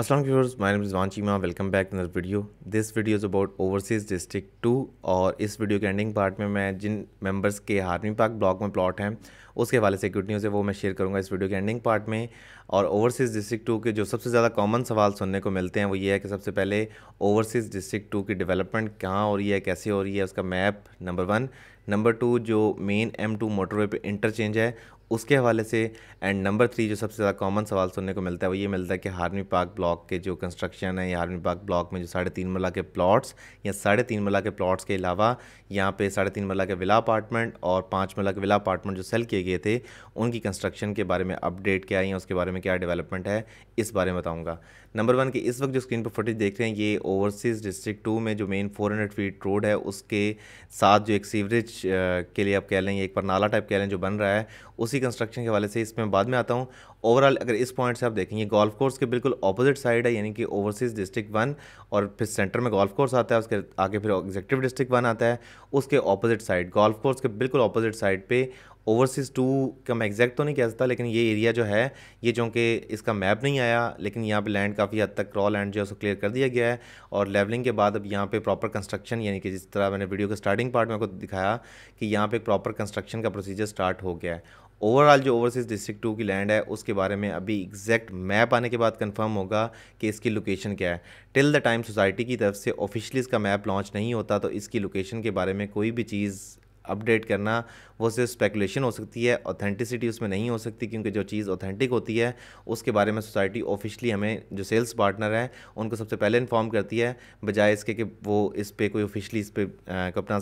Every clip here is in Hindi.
Assalamu viewers, my name is Vanchima. Welcome video this video is about overseas is two और इस वीडियो के एंडिंग पार्ट में मैं जिन मेंबर्स के हार्मी पार्क ब्लॉक में प्लॉट हैं उसके हवाले से गुड न्यूज़ है वो मैं शेयर करूंगा इस वीडियो के एंडिंग पार्ट में और ओवरसीज़ डिस्ट्रिक्ट टू के जो सबसे ज़्यादा कॉमन सवाल सुनने को मिलते हैं वो ये है कि सबसे पहले ओवरसीज़ डिस्ट्रिक्ट टू की डेवलपमेंट कहाँ हो रही है कैसे हो रही है उसका map number one number two जो मेन एम टू मोटरवे पे इंटरचेंज है उसके हवाले से एंड नंबर थ्री जो सबसे ज़्यादा कॉमन सवाल सुनने को मिलता है वो ये मिलता है कि हारमी पार्क ब्लॉक के जो कंस्ट्रक्शन है या हारमी पार्क ब्लॉक में जो साढ़े तीन मरला के प्लॉट्स या साढ़े तीन मरला के प्लॉट्स के अलावा यहाँ पे साढ़े तीन मरला के विला अपार्टमेंट और पाँच मरला के विला अपार्टमेंट जो सेल किए गए थे उनकी कंस्ट्रक्शन के बारे में अपडेट क्या है या उसके बारे में क्या डेवलपमेंट है इस बारे में बताऊँगा नंबर वन के इस वक्त जो स्क्रीन पर फुटेज देख रहे हैं ये ओवरसीज़ डिस्ट्रिक्ट टू में जो main four hundred feet road है उसके साथ जो एक सीवरेज के लिए आप कह लें एक परनाला टाइप कह लें जो बन रहा है उसी इसी कंस्ट्रक्शन के हवाले से इसमें बाद में आता हूँ ओवरऑल अगर इस पॉइंट से आप देखेंगे गोल्फ कोर्स के बिल्कुल अपोजिट साइड है यानी कि ओवरसीज़ डिस्ट्रिक्ट वन और फिर सेंटर में गोल्फ कोर्स आता है उसके आगे फिर एग्जेक्टिव डिस्ट्रिक्ट वन आता है उसके अपोजिट साइड गोल्फ कोर्स के बिल्कुल अपोजिट साइड पर ओवरसीज़ टू का मैं एग्जैक्ट तो नहीं कह सकता लेकिन ये एरिया जो है ये चूँकि इसका मैप नहीं आया लेकिन यहाँ पे लैंड काफ़ी हद तक रॉ लैंड जो है उसको क्लियर कर दिया गया है और लेवलिंग के बाद अब यहाँ पे प्रॉपर कंस्ट्रक्शन यानी कि जिस तरह मैंने वीडियो के स्टार्टिंग पार्ट में आपको दिखाया कि यहाँ पे प्रॉपर कंस्ट्रक्शन का प्रोसीजर स्टार्ट हो गया है ओवरऑल जो ओवरसीज़ डिस्ट्रिक्ट टू की लैंड है उसके बारे में अभी एग्जैक्ट मैप आने के बाद कंफर्म होगा कि इसकी लोकेशन क्या है टिल द टाइम सोसाइटी की तरफ से ऑफिशियली इसका मैप लॉन्च नहीं होता तो इसकी लोकेशन के बारे में कोई भी चीज़ अपडेट करना वो सिर्फ स्पेकुलेशन हो सकती है ऑथेंटिसिटी उसमें नहीं हो सकती क्योंकि जो चीज़ ऑथेंटिक होती है उसके बारे में सोसाइटी ऑफिशियली हमें जो सेल्स पार्टनर है उनको सबसे पहले इन्फॉर्म करती है बजाय इसके कि वो इस पर कोई ऑफिशियली इस पर अपना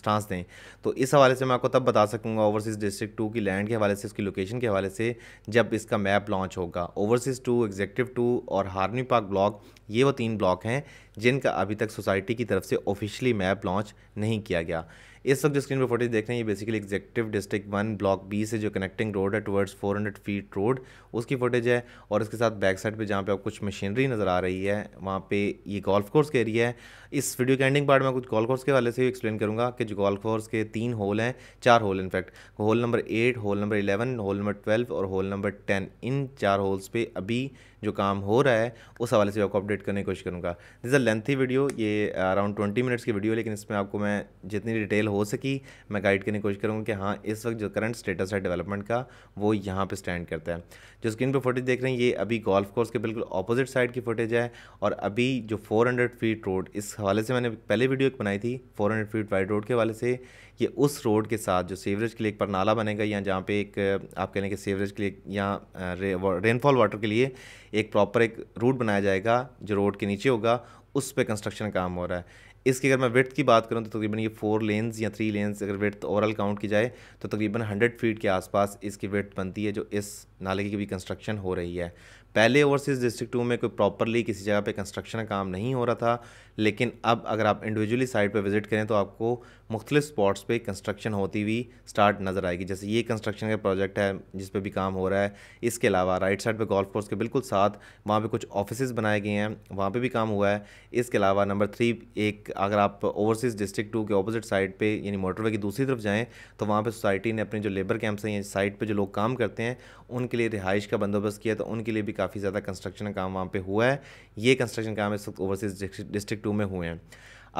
स्टांस दें तो इस हवाले से मैं आपको तब बता सकूँगा ओवरसीज़ डिस्ट्रिक्ट टू की लैंड के हवाले से उसकी लोकेशन के हवाले से जब इसका मैप लॉन्च होगा ओवरसीज़ टू एग्जेक्टिव टू और हारनी पार्क ब्लॉक ये वो तीन ब्लॉक हैं जिनका अभी तक सोसाइटी की तरफ से ऑफिशियली मैप लॉन्च नहीं किया गया इस सब जो स्क्रीन पर फोटेज देख रहे हैं ये basically executive district one block B से जो कनेक्टिंग रोड है टुवर्ड्स 400 फीट रोड उसकी फोटेज है और इसके साथ बैक साइड पे जहाँ पे आप कुछ मशीनरी नज़र आ रही है वहाँ पे ये गोल्फ कोर्स का एरिया है इस वीडियो के एंडिंग पार्ट में कुछ गोल्फ कोर्स के वाले से एक्सप्लेन करूँगा कि जो गोल्फ कोर्स के तीन होल हैं चार hole in fact hole number eight hole number eleven hole number twelve और होल नंबर टेन इन चार होल्स पर अभी जो काम हो रहा है उस हवाले से आपको अपडेट करने की कोशिश करूँगा दिस अ लेंथी वीडियो ये अराउंड ट्वेंटी मिनट्स की वीडियो लेकिन इसमें आपको मैं जितनी डिटेल हो सकी मैं गाइड करने की कोशिश करूँगा कि हाँ इस वक्त जो करंट स्टेटस है डेवलपमेंट का वो यहाँ पर स्टैंड करता है जो स्क्रीन पर फोटेज देख रहे हैं ये अभी गोल्फ कोर्स के बिल्कुल अपोजिट साइड की फोटेज है और अभी जो फोर फीट रोड इस हवाले से मैंने पहले वीडियो एक बनाई थी फोर फीट वाइड रोड के हवाले से ये उस रोड के साथ जो सीवरेज के लिए एक पर नाला बनेगा या जहाँ पे एक आप कह लें कि सीवरेज के लिए या रेनफॉल वाटर के लिए एक प्रॉपर एक रूट बनाया जाएगा जो रोड के नीचे होगा उस पर कंस्ट्रक्शन काम हो रहा है इसकी अगर मैं विथ की बात करूँ तो तकरीबन ये फोर लेन्स या थ्री लेन्स अगर विथ ओवरऑल काउंट की जाए तो तकरीबन हंड्रेड फीट के आसपास इसकी विथ बनती है जो इस नाले की भी कंस्ट्रक्शन हो रही है पहले ओवरसीज़ डिस्ट्रिक्ट टू में कोई प्रॉपरली किसी जगह पे कंस्ट्रक्शन का काम नहीं हो रहा था लेकिन अब अगर आप इंडिविजुअली साइट पे विज़िट करें तो आपको मुख्तलिफ स्पॉट्स पे कंस्ट्रक्शन होती हुई स्टार्ट नज़र आएगी जैसे ये कंस्ट्रक्शन का प्रोजेक्ट है जिस पे भी काम हो रहा है इसके अलावा राइट साइड पे गोल्फ कोर्स के बिल्कुल साथ वहाँ पर कुछ ऑफिस बनाए गए हैं वहाँ पर भी काम हुआ है इसके अलावा नंबर थ्री एक अगर आप ओवरसीज़ डिस्ट्रिक्ट टू के अपोजिट साइड पर यानी मोटरवे की दूसरी तरफ जाएँ तो वहाँ पर सोसाइटी ने अपने जो लेबर कैंप्स हैं साइट पर जो लोग काम करते हैं उनके लिए रिहाइश का बंदोबस्त किया तो उनके लिए भी काफ़ी ज़्यादा कंस्ट्रक्शन काम वहाँ पर हुआ है ये कंस्ट्रक्शन काम इस वक्त ओवरसीज़ डिस्ट्रिक्ट टू में हुए हैं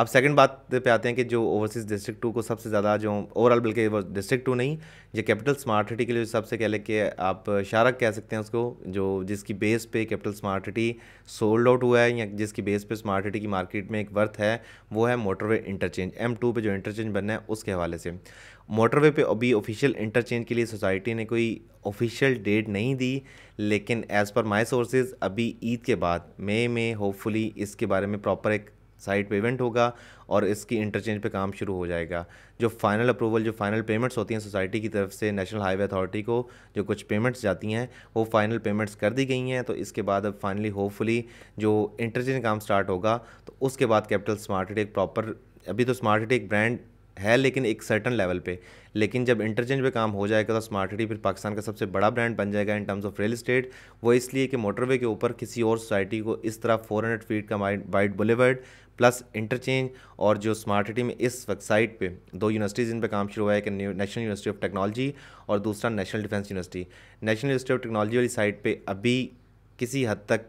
अब सेकंड बात पे आते हैं कि जो ओवरसीज़ डिस्ट्रिक्ट टू को सबसे ज़्यादा जो ओवरऑल बल्कि डिस्ट्रिक्ट टू नहीं जो कैपिटल स्मार्ट सिटी के लिए सबसे कह लें कि आप शारक कह सकते हैं उसको जो जिसकी बेस पे capital smart city sold out हुआ है या जिसकी बेस पे स्मार्ट सिटी की मार्केट में एक वर्थ है वो है मोटरवे इंटरचेंज एम टू पर जो इंटरचेंज बनना है उसके हवाले से मोटरवे पे अभी ऑफिशियल इंटरचेंज के लिए सोसाइटी ने कोई ऑफिशियल डेट नहीं दी लेकिन एज़ पर माई सोर्सेज अभी ईद के बाद मई में होपफुली इसके बारे में प्रॉपर एक साइट पेमेंट इवेंट होगा और इसकी इंटरचेंज पे काम शुरू हो जाएगा जो फाइनल अप्रूवल जो फाइनल पेमेंट्स होती हैं सोसाइटी की तरफ से नेशनल हाईवे अथॉरिटी को जो कुछ पेमेंट्स जाती हैं वो फाइनल पेमेंट्स कर दी गई हैं तो इसके बाद अब फाइनली होपफुली जो इंटरचेंज काम स्टार्ट होगा तो उसके बाद कैपिटल स्मार्ट एक प्रॉपर अभी तो स्मार्ट एक ब्रांड है लेकिन एक सर्टन लेवल पे लेकिन जब इंटरचेंज पे काम हो जाएगा तो स्मार्ट सिटी फिर पाकिस्तान का सबसे बड़ा ब्रांड बन जाएगा in terms of real estate वो इसलिए कि मोटरवे के ऊपर किसी और सोसाइटी को इस तरह 400 फीट का वाइड बुलेवर्ड प्लस इंटरचेंज और जो स्मार्ट सिटी में इस वक्त साइट पे दो यूनिवर्सिटीज़ इन पर काम शुरू हुआ है कि नेशनल यूनिवर्सिटी ऑफ टेक्नोलॉजी और दूसरा national defence university national university of technology वाली साइट पर अभी किसी हद तक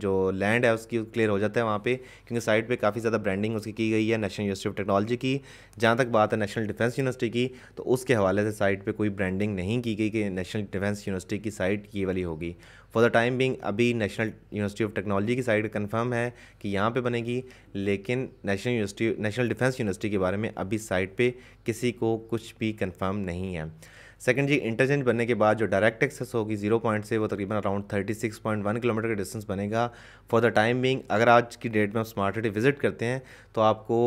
जो लैंड है उसकी क्लियर हो जाता है वहाँ पे क्योंकि साइट पे काफ़ी ज़्यादा ब्रांडिंग उसकी की गई है नेशनल यूनिवर्सिटी ऑफ टेक्नोलॉजी की जहाँ तक बात है नेशनल डिफेंस यूनिवर्सिटी की तो उसके हवाले से साइट पे कोई ब्रांडिंग नहीं की गई कि नेशनल डिफेंस यूनिवर्सिटी की साइट ये वाली होगी फॉर द टाइम बिंग अभी नेशनल यूनिवर्सिटी ऑफ टेक्नोलॉजी की साइट कन्फर्म है कि यहाँ पर बनेगी लेकिन national university national defence university के बारे में अभी साइट पर किसी को कुछ भी कन्फर्म नहीं है सेकंड जी इंटरचेंज बनने के बाद जो डायरेक्ट एक्सेस होगी जीरो पॉइंट से वो तकरीबन around thirty six point one kilometre का डिस्टेंस बनेगा फॉर द टाइम बिंग अगर आज की डेट में आप स्मार्ट सिटी विजिट करते हैं तो आपको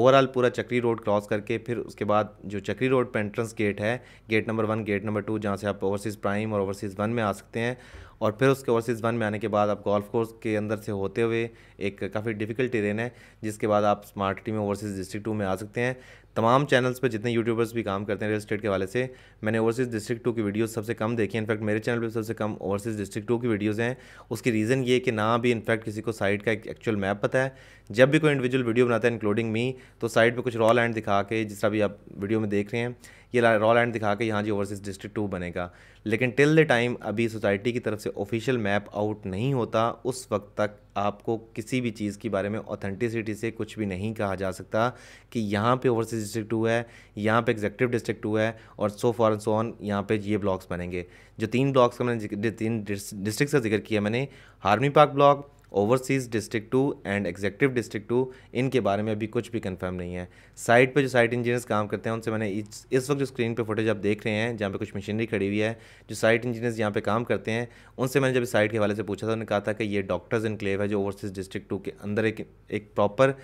ओवरऑल पूरा चक्री रोड क्रॉस करके फिर उसके बाद जो चक्री रोड पर एंट्रेंस गेट है gate number one gate number two जहाँ से आप ओवरसीज़ प्राइम और ओवरसीज़ वन में आ सकते हैं और फिर उसके ओवरसीज़ वन में आने के बाद आप गोल्फ कोर्स के अंदर से होते हुए एक काफ़ी डिफिकल्ट टेरेन है जिसके बाद आप स्मार्ट सिटी में ओवरसीज़ डिस्ट्रिक्ट टू में आ सकते हैं तमाम चैनल्स पे जितने यूट्यूबर्स भी काम करते हैं रियल स्टेट के वाले से मैंने ओवरसीज़ डिस्ट्रिक्ट टू की वीडियोस सबसे कम देखी हैं इनफैक्ट मेरे चैनल पे सबसे कम ओवरसीज़ डिस्ट्रिक्ट टू की वीडियोस हैं उसकी रीज़न ये कि ना भी इनफैक्ट किसी को साइट का एक एक्चुअल मैप पता है जब भी कोई इंडिविजुअल वीडियो बनाता है इंक्लूडिंग मी तो साइट पर कुछ रॉ लैंड दिखा के जिस तरह भी आप वीडियो में देख रहे हैं ये रॉ लैंड दिखा के यहाँ जी ओवरसीज़ डिस्ट्रिक्ट टू बनेगा लेकिन टिल द टाइम अभी सोसाइटी की तरफ से ऑफिशियल मैप आउट नहीं होता उस वक्त तक आपको किसी भी चीज़ के बारे में ऑथेंटिसिटी से कुछ भी नहीं कहा जा सकता कि यहाँ पे ओवरसीज डिस्ट्रिक्ट टू है यहाँ पे एग्जेक्टिव डिस्ट्रिक्ट टू है और सो फॉर सो ऑन यहाँ पे ये ब्लॉक्स बनेंगे जो तीन ब्लॉक्स का मैंने तीन डिस्ट्रिक्ट का जिक्र किया मैंने हारमी park block overseas district two and executive district two इनके बारे में अभी कुछ भी कंफर्म नहीं है साइट पे जो साइट इंजीनियर्स काम करते हैं उनसे मैंने इस, इस वक्त जो स्क्रीन पे फोटेज आप देख रहे हैं जहाँ पे कुछ मशीनरी खड़ी हुई है जो साइट इंजीनियर्स यहाँ पे काम करते हैं उनसे मैंने जब साइट के हवाले से पूछा था उन्होंने कहा था कि ये डॉक्टर्स इनक्लेव है जो ओवरसीज़ डिस्ट्रिक्ट टू के अंदर एक एक प्रॉपर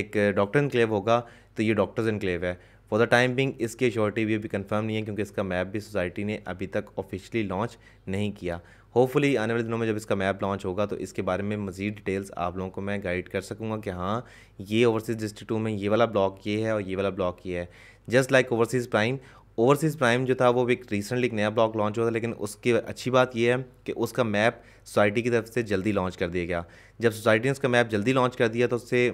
एक डॉक्टर इनक्लेव होगा तो ये डॉक्टर्स इनक्लेव है फॉर द टाइम बिंग इसकी श्योरिटी भी अभी कन्फर्म नहीं है क्योंकि इसका मैप भी सोसाइटी ने अभी तक ऑफिशियली लॉन्च नहीं किया होपफुली आने वाले दिनों में जब इसका मैप लॉन्च होगा तो इसके बारे में मज़ीद डिटेल्स आप लोगों को मैं गाइड कर सकूँगा कि हाँ ये ओवरसीज़ डिस्ट्रिक्ट टू में ये वाला ब्लॉक ये है और ये वाला ब्लॉक ये है just like overseas prime overseas prime जो था वो एक रिसेंटली एक नया ब्लॉक लॉन्च हुआ था लेकिन उसकी अच्छी बात यह है कि उसका मैप सोसाइटी की तरफ से जल्दी लॉन्च कर दिया गया जब सोसाइटी ने उसका मैप जल्दी लॉन्च कर दिया तो उससे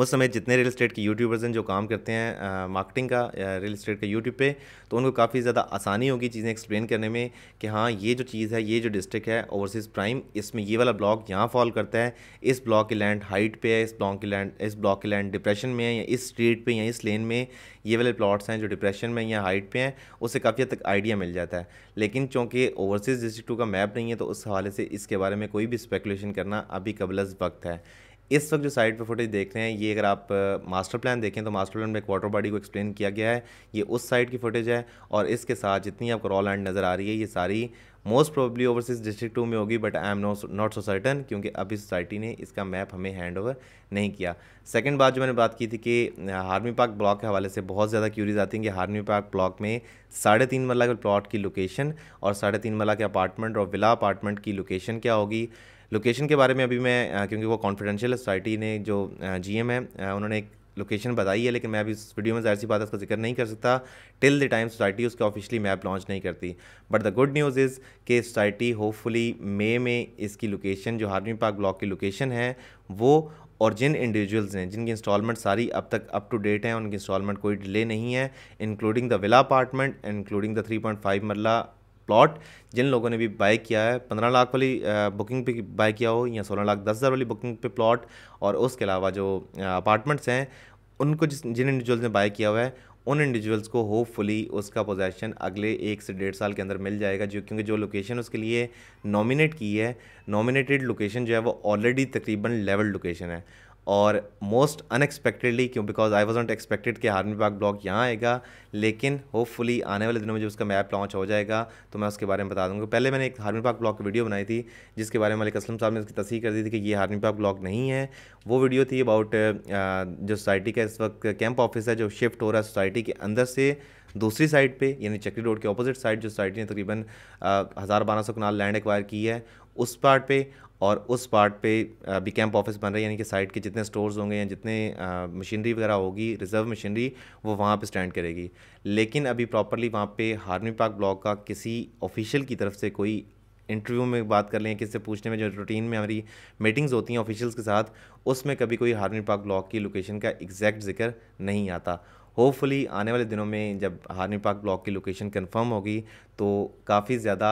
उस समय जितने रियल स्टेट के यूट्यूबर्स हैं जो काम करते हैं मार्केटिंग का रियल स्टेट के यूट्यूब पे तो उनको काफ़ी ज़्यादा आसानी होगी चीज़ें एक्सप्लेन करने में कि हाँ ये जो चीज़ है ये जो डिस्ट्रिक्ट है ओवरसीज़ प्राइम इसमें ये वाला ब्लॉक यहाँ फॉल करता है इस ब्लॉक की लैंड हाइट पे है इस ब्लॉक की लैंड इस ब्लॉक की लैंड डिप्रेशन में है या इस स्ट्रीट पर या इस लेन में ये वाले प्लाट्स हैं जो डिप्रेशन में या हाइट पर हैं उससे काफ़ी हद तक आइडिया मिल जाता है लेकिन चूँकि ओवरसीज़ डिस्ट्रिक्ट का मैप नहीं है तो उस हवाले से इसके बारे में कोई भी स्पेकुलेशन करना अभी कबल वक्त है इस वक्त जो साइड पर फुटेज देख रहे हैं ये अगर आप मास्टर प्लान देखें तो मास्टर प्लान में एक वाटर बॉडी को एक्सप्लेन किया गया है ये उस साइड की फुटेज है और इसके साथ जितनी आपको रॉ लैंड नज़र आ रही है ये सारी most probably overseas district two में होगी but I am not so certain क्योंकि अभी सोसाइटी ने इसका मैप हमें हैंड ओवर नहीं किया सेकेंड बात जो मैंने बात की थी कि हारमी पार्क ब्लॉक के हवाले से बहुत ज़्यादा क्यूरीज आती हैं कि हारमी पार्क ब्लॉक में साढ़े तीन मरला के प्लॉट की लोकेशन और साढ़े तीन मरला के अपार्टमेंट और विला अपार्टमेंट की लोकेशन क्या होगी लोकेशन के बारे में अभी मैं क्योंकि वो कॉन्फिडेंशियल सोसाइटी ने जो जी एम है उन्होंने एक लोकेशन बताई है लेकिन मैं अभी इस वीडियो में जाहिर सी बात उसका जिक्र नहीं कर सकता टिल द टाइम सोसाइटी उसका ऑफिशियली मैप लॉन्च नहीं करती but the good news is कि सोसाइटी होपफुली मे में इसकी लोकेशन जो हारमी पार्क ब्लॉक की लोकेशन है वो और जिन इंडिविजुअल्स हैं जिनकी इंस्टॉलमेंट सारी अब तक अप टू डेट हैं उनकी इंस्टॉलमेंट कोई डिले नहीं है including the villa apartment including the 3.5 marla plot जिन लोगों ने भी बाय किया है पंद्रह लाख वाली बुकिंग पे बाय किया हो या सोलह लाख दस हज़ार वाली बुकिंग पे प्लॉट और उसके अलावा जो अपार्टमेंट्स हैं उनको जिस जिन इंडिविजुअल्स ने बाय किया हुआ है उन इंडिविजुअल्स को होपफुली उसका पोजेशन अगले एक से डेढ़ साल के अंदर मिल जाएगा जो क्योंकि जो लोकेशन उसके लिए नॉमिनेट की है नॉमिनेटेड लोकेशन जो है वो ऑलरेडी तकरीबन लेवल लोकेशन है और मोस्ट अनएक्सपेक्टेडली क्यों because I was not expected कि हार्मी बाग ब्लॉक यहाँ आएगा लेकिन होपफुली आने वाले दिनों में जब उसका मैप लॉन्च हो जाएगा तो मैं उसके बारे में बता दूँगा पहले मैंने एक हार्मी पार्क ब्लॉक की वीडियो बनाई थी जिसके बारे में मलिक असलम साहब ने उसकी तस्वीर कर दी थी कि ये हार्मी पार्क ब्लॉक नहीं है वो वीडियो थी अबाउट uh, जो सोसाइटी का इस वक्त कैंप ऑफिस है जो शिफ्ट हो रहा है सोसाइटी के अंदर से दूसरी साइड पे यानी चक्री रोड के अपोजिट साइड जो सोसाइटी ने तकरीबन uh, हज़ार बारह सौ कनाल लैंड एक्वायर की है उस पार्ट पे और उस पार्ट पे अभी कैंप ऑफिस बन रही है यानी कि साइट के जितने स्टोर्स होंगे या जितने मशीनरी वगैरह होगी रिजर्व मशीनरी वो वहाँ पे स्टैंड करेगी लेकिन अभी प्रॉपरली वहाँ पे हार्मी पार्क ब्लॉक का किसी ऑफिशियल की तरफ से कोई इंटरव्यू में बात कर लें किससे पूछने में जो रूटीन में हमारी मीटिंग्स होती हैं ऑफिशियल्स के साथ उसमें कभी कोई हारमी पार्क ब्लॉक की लोकेशन का एग्जैक्ट जिक्र नहीं आता होपफुली आने वाले दिनों में जब हारमी पार्क ब्लॉक की लोकेशन कन्फर्म होगी तो काफ़ी ज़्यादा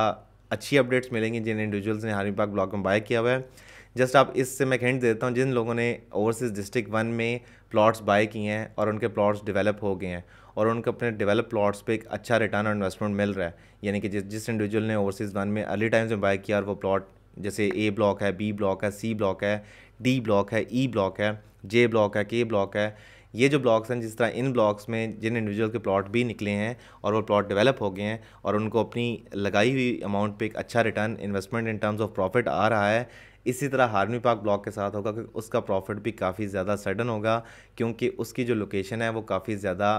अच्छी अपडेट्स मिलेंगी जिन इंडिविजुअल्स ने हार्मी पार्क ब्लॉक में बाय किया हुआ है जस्ट आप इससे मैं हिंट देता हूँ जिन लोगों ने ओवरसीज डिस्ट्रिक्ट वन में प्लॉट्स बाय किए हैं और उनके प्लॉट्स डेवलप हो गए हैं और उनको अपने डेवलप प्लॉट्स पे एक अच्छा रिटर्न और इन्वेस्टमेंट मिल रहा है यानी कि जिस जिस इंडिविजुअल ने ओवरसीज वन में अर्ली टाइम्स में बाय किया और वो प्लॉट जैसे ए ब्लॉक है बी ब्लॉक है सी ब्लॉक है डी ब्लॉक है ई e ब्लॉक है जे ब्लॉक है के ब्लॉक है ये जो ब्लॉक्स हैं जिस तरह इन ब्लॉक्स में जिन इंडिविजुअल के प्लॉट भी निकले हैं और वो प्लॉट डेवलप हो गए हैं और उनको अपनी लगाई हुई अमाउंट पे एक अच्छा return investment in terms of profit आ रहा है इसी तरह हारमी पार्क ब्लॉक के साथ होगा क्योंकि उसका प्रॉफिट भी काफ़ी ज़्यादा सडन होगा क्योंकि उसकी जो लोकेशन है वो काफ़ी ज़्यादा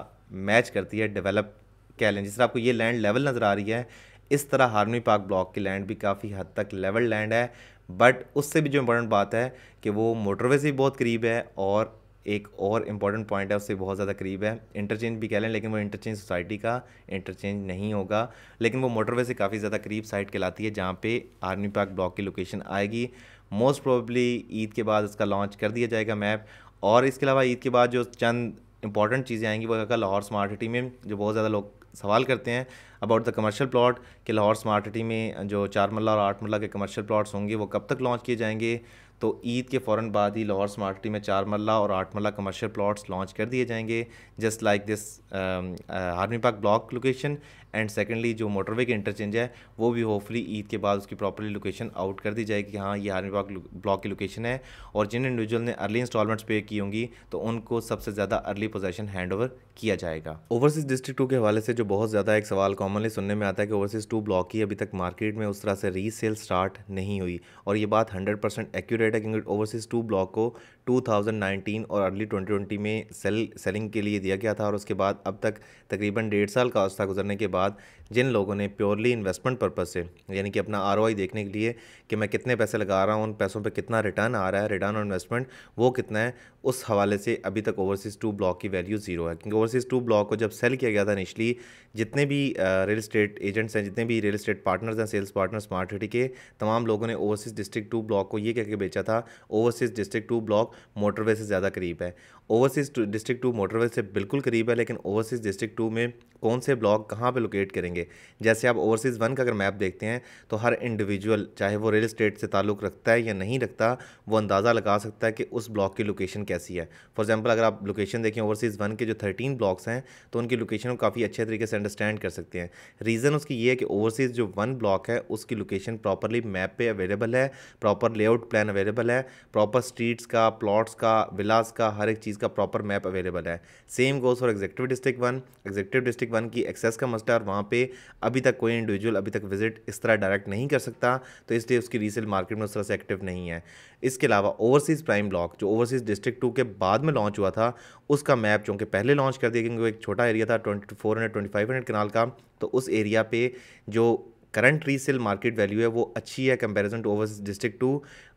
मैच करती है डेवलप कह लें जिस तरह आपको ये लैंड लेवल नज़र आ रही है इस तरह हारमी पार्क ब्लॉक की लैंड भी काफ़ी हद तक लेवल लैंड है बट उससे भी जो इम्पोर्टेंट बात है कि वो मोटरवे से भी बहुत करीब है और एक और इम्पॉर्टेंट पॉइंट है उससे बहुत ज़्यादा करीब है इंटरचेंज भी कह लें लेकिन वो इंटरचेंज सोसाइटी का इंटरचेंज नहीं होगा लेकिन वो मोटरवे से काफ़ी ज़्यादा करीब साइड कहलाती है जहाँ पे आर्मी पार्क ब्लॉक की लोकेशन आएगी मोस्ट प्रोबली ईद के बाद उसका लॉन्च कर दिया जाएगा मैप और इसके अलावा ईद के बाद जो चंद इंपॉर्टेंट चीज़ें आएंगी वो लाहौर स्मार्ट सिटी में जो बहुत ज़्यादा लोग सवाल करते हैं अबाउट द कमर्शियल प्लॉट कि लाहौर स्मार्ट सिटी में जो चार मल्ला और आठ मल्ला के कमर्शियल प्लॉट्स होंगे वो कब तक लॉन्च किए जाएंगे तो ईद के फ़ौर बाद ही लाहौर स्मार्टी में चार मल्ला और आठ मल्ला कमर्शियल प्लॉट्स लॉन्च कर दिए जाएंगे just like this army park block location and secondly जो मोटरवे के इंटरचेंज है वो भी होपफुली ईद के बाद उसकी प्रॉपरली लोकेशन आउट कर दी जाएगी कि हाँ ये आर्मी पार्क ब्लॉक की लोकेशन है और जिन इंडिविजुअल ने अर्ली इंस्टॉलमेंट्स पे की होंगी तो उनको सबसे ज़्यादा अर्ली पोजेशन हैंड ओवर किया जाएगा ओवरसीज़ डिस्ट्रिक्ट टू के हवाले से जो बहुत ज़्यादा एक सवाल कॉमनली सुनने में आता है कि ओवरसीज़ टू ब्लॉक की अभी तक मार्केट में उस तरह से रीसेल स्टार्ट नहीं हुई और ये बात hundred percent accurate trade agent overseas two block को 2019 और अर्ली 2020 में सेल सेलिंग के लिए दिया गया था और उसके बाद अब तक तकरीबन डेढ़ साल का अवस्था गुजरने के बाद जिन लोगों ने प्योरली इन्वेस्टमेंट पर्पज़ से यानी कि अपना आर देखने के लिए कि मैं कितने पैसे लगा रहा हूँ उन पैसों पर कितना रिटर्न आ रहा है रिटर्न ऑन इन्वेस्टमेंट वो कितना है उस हवाले से अभी तक ओवरसीज़ टू ब्लॉक की वैल्यू ज़ीरो है क्योंकि ओवरसीज़ टू ब्लॉक को जब सेल किया गया था निचली जितने भी रियल इस्टेट एजेंट्स हैं जितने भी रियल स्टेट पार्टनर्स हैं सेल्स पार्टनर स्मार्ट सिटी के तमाम लोगों ने ओवरसीज़ डिस्ट्रिक्ट टू ब्लॉक को ये कह के बेचा था overseas district two block motorway से ज़्यादा करीब है ओवरसीज़ डिस्ट्रिक्ट टू मोटरवे से बिल्कुल करीब है लेकिन ओवरसीज़ डिस्ट्रिक्ट टू में कौन से ब्लॉक कहाँ पे लोकेट करेंगे जैसे आप ओवरसीज़ वन का अगर मैप देखते हैं तो हर इंडिविजुअल चाहे वो रियल स्टेट से ताल्लुक़ रखता है या नहीं रखता वो अंदाज़ा लगा सकता है कि उस ब्लॉक की लोकेशन कैसी है फॉर एग्जाम्पल अगर आप लोकेशन देखें ओवरसीज़ वन के जो थर्टीन ब्लॉक्स हैं तो उनकी लोकेशन को काफ़ी अच्छे तरीके से अंडरस्टैंड कर सकते हैं रीज़न उसकी ये है कि ओवरसीज़ जो वन ब्लॉक है उसकी लोकेशन प्रॉपरली मैप पर अवेलेबल है प्रॉपर लेआउट प्लान अवेलेबल है प्रॉपर स्ट्रीट्स का प्लाट्स का विलास का हर एक चीज़ सिटीज़ का प्रॉपर मैप अवेलेबल है same goes for executive district one executive district one की एक्सेस का मसला है और वहाँ पे अभी तक कोई इंडिविजुअल अभी तक विजिट इस तरह डायरेक्ट नहीं कर सकता तो इसलिए उसकी रीसेल मार्केट में उस तरह से एक्टिव नहीं है इसके अलावा ओवरसीज़ प्राइम ब्लॉक जो ओवरसीज़ डिस्ट्रिक्ट टू के बाद में लॉन्च हुआ था उसका मैप चूँकि पहले लॉन्च कर दिया क्योंकि एक छोटा एरिया था twenty four hundred twenty five hundred kanal का तो उस एरिया पे जो करंट रीसेल मार्केट वैल्यू है वो अच्छी है comparison to overseas district two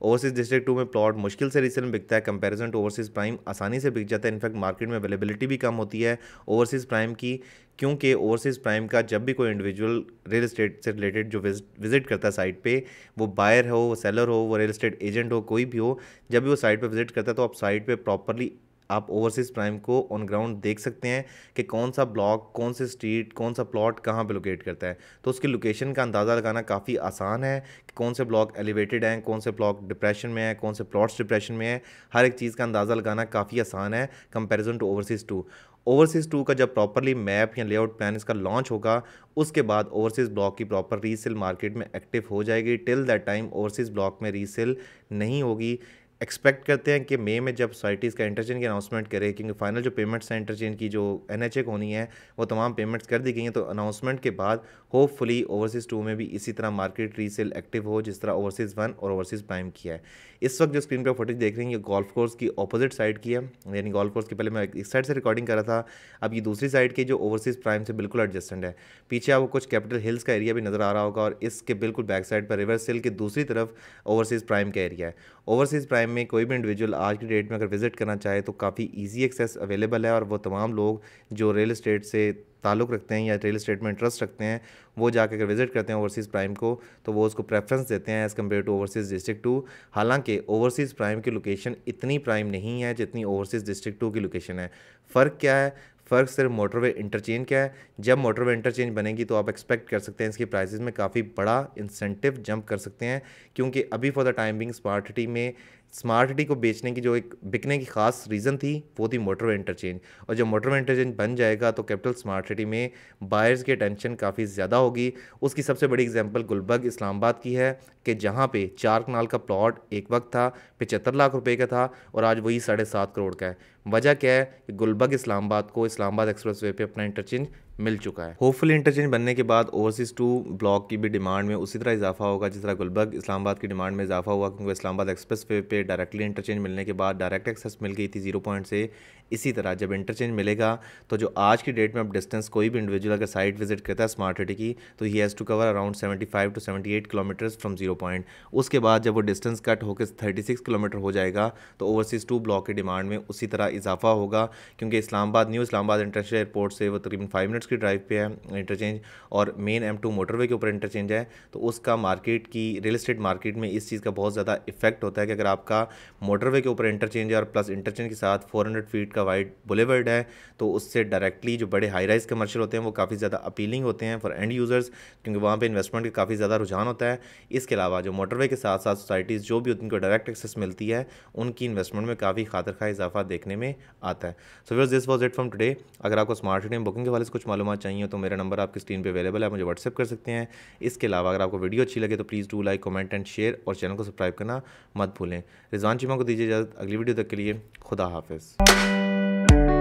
overseas district two में प्लॉट मुश्किल से रीसेल में बिकता है कंपैरिजन टू ओवरसीज प्राइम आसानी से बिक जाता है इनफैक्ट मार्केट में अवेलेबिलिटी भी कम होती है ओवरसीज प्राइम की क्योंकि ओवरसीज़ प्राइम का जब भी कोई इंडिविजुअल रियल इस्टेट से रिलेटेड जो विजिट करता है साइट पर वो बायर हो वो सेलर हो वो रियल इस्टेट एजेंट हो कोई भी हो जब भी वो साइट पर विजिट करता है तो आप साइट पर प्रॉपरली आप ओवरसीज़ प्राइम को ऑन ग्राउंड देख सकते हैं कि कौन सा ब्लॉक कौन से स्ट्रीट कौन सा प्लॉट कहाँ पर लोकेट करता है तो उसकी लोकेशन का अंदाज़ा लगाना काफ़ी आसान है कि कौन से ब्लॉक एलिवेटेड हैं कौन से ब्लॉक डिप्रेशन में है कौन से प्लॉट्स डिप्रेशन में है हर एक चीज़ का अंदाज़ा लगाना काफ़ी आसान है comparison to overseas two overseas two का जब प्रॉपरली मैप या लेआउट प्लान इसका लॉन्च होगा उसके बाद ओवरसीज़ ब्लॉक की प्रॉपर रीसेल मार्केट में एक्टिव हो जाएगी till that time overseas block में रीसेल नहीं होगी एक्सपेक्ट करते हैं कि मे में जब सोसाइटीज़ का इंटरचेंज की अनाउंसमेंट करे क्योंकि फाइनल जो पेमेंट्स हैं इंटरचेंज की जो एन एच ए होनी है वो तमाम पेमेंट्स कर दी गई हैं तो अनाउंसमेंट के बाद होपफुली ओवरसीज़ टू में भी इसी तरह मार्केट रीसेल एक्टिव हो जिस तरह ओवरसीज़ वन और ओवरसीज़ प्राइम किया है इस वक्त जो स्क्रीन पर फोटेज देख रहे हैं ये गोल्फ कोर्स की अपोजिट साइड की है यानी गोल्फ कोर्स के पहले मैं एक साइड से रिकॉर्डिंग कर रहा था अब ये दूसरी साइड की जो ओवरसीज़ प्राइम से बिल्कुल एडजस्टेंट है पीछे आपको कुछ कैपिटल हिल्स का एरिया भी नज़र आ रहा होगा और इसके बिल्कुल बैक साइड पर रिवर्स हिल की दूसरी तरफ ओवरसीज़ प्राइम का एरिया है ओवरसीज़ प्राइम में कोई भी इंडिविजुअल आज की डेट में अगर विजिट करना चाहे तो काफ़ी ईजी एक्सेस अवेलेबल है और वो तमाम लोग जो रियल इस्टेट से ताल्लुक़ रखते हैं या रियल इस्टेट में इंटरेस्ट रखते हैं वो जाकर अगर विजिट करते हैं ओवरसीज़ प्राइम को तो वो उसको प्रेफरेंस देते हैं as compare to overseas district two हालांकि ओवरसीज़ प्राइम की लोकेशन इतनी प्राइम नहीं है जितनी ओवरसीज़ डिस्ट्रिक्ट टू की लोकेशन है फ़र्क क्या है फ़र्क सिर्फ मोटरवे इंटरचेंज क्या है जब मोटरवे इंटरचेंज बनेगी तो आप एक्सपेक्ट कर सकते हैं इसकी प्राइसेस में काफ़ी बड़ा इंसेंटिव जंप कर सकते हैं क्योंकि अभी for the time being smart city में स्मार्ट सिटी को बेचने की जो एक बिकने की खास रीज़न थी वो थी मोटरवे इंटरचेंज और जब मोटरवे इंटरचेंज बन जाएगा तो कैपिटल स्मार्ट सिटी में बायर्स की अटेंशन काफ़ी ज़्यादा होगी उसकी सबसे बड़ी एग्जांपल गुलबर्ग इस्लामाबाद की है कि जहाँ पे चार कनाल का प्लॉट एक वक्त था पचहत्तर लाख रुपए का था और आज वही साढ़े सात करोड़ का है वजह क्या है कि गुलबर्ग इस्लामाबाद को इस्लामाबाद एक्सप्रेस वे पर अपना इंटरचेंज मिल चुका है होपफुली इंटरचेंज बनने के बाद ओवरसीज टू ब्लॉक की भी डिमांड में उसी तरह इजाफा होगा जिस तरह गुलबर्ग इस्लामाबाद की डिमांड में इजाफा हुआ क्योंकि इस्लामाबाद एक्सप्रेस वे पर डायरेक्टली इंटरचेंज मिलने के बाद डायरेक्ट एक्सेस मिल गई थी जीरो पॉइंट से इसी तरह जब इंटरचेंज मिलेगा तो जो आज की डेट में अब डिस्टेंस कोई भी इंडिविजुअल अगर साइट विजिट करता है स्मार्ट सिटी की तो he has to cover around seventy five to seventy eight kilometres from zero point उसके बाद जब वो डिस्टेंस कट होकर थर्टी सिक्स किलोमीटर हो जाएगा तो ओवरसीज़ टू ब्लॉक की डिमांड में उसी तरह इजाफा होगा क्योंकि Islamabad new Islamabad international airport से वो तकरीबन फाइव मिनट्स उसकी ड्राइव पे है इंटरचेंज और मेन एम टू मोटरवे के ऊपर इंटरचेंज है तो उसका मार्केट की रियल इस्टेट मार्केट में इस चीज़ का बहुत ज़्यादा इफेक्ट होता है कि अगर आपका मोटरवे के ऊपर इंटरचेंज है और प्लस इंटरचेंज के साथ फोर हंड्रेड फीट का वाइड बुलेवर्ड है तो उससे डायरेक्टली जो बड़े हाई राइज कमर्शियल होते हैं वो काफ़ी ज़्यादा अपीलिंग होते हैं फॉर एंड यूज़र्स क्योंकि वहाँ पर इन्वेस्टमेंट का काफ़ी ज़्यादा रुझान होता है इसके अलावा जो मोटरवे के साथ साथ सोसाइटीज़ जो भी उनको डायरेक्ट एक्सेस मिलती है उनकी इन्वेस्टमेंट में काफ़ी खातर खा इजाफा देखने में आता है so this was it from today अगर आपको स्मार्ट सिटी में बुकिंग के वाले से कुछ मालूम मालूम चाहिए तो मेरा नंबर आपकी स्क्रीन पर अवेलेबल है मुझे व्हाट्सअप कर सकते हैं इसके अलावा अगर आपको वीडियो अच्छी लगे तो please do like comment and share और चैनल को सब्सक्राइब करना मत भूलें रिजवान चीमा को दीजिए इजाज़त अगली वीडियो तक के लिए खुदा हाफिज़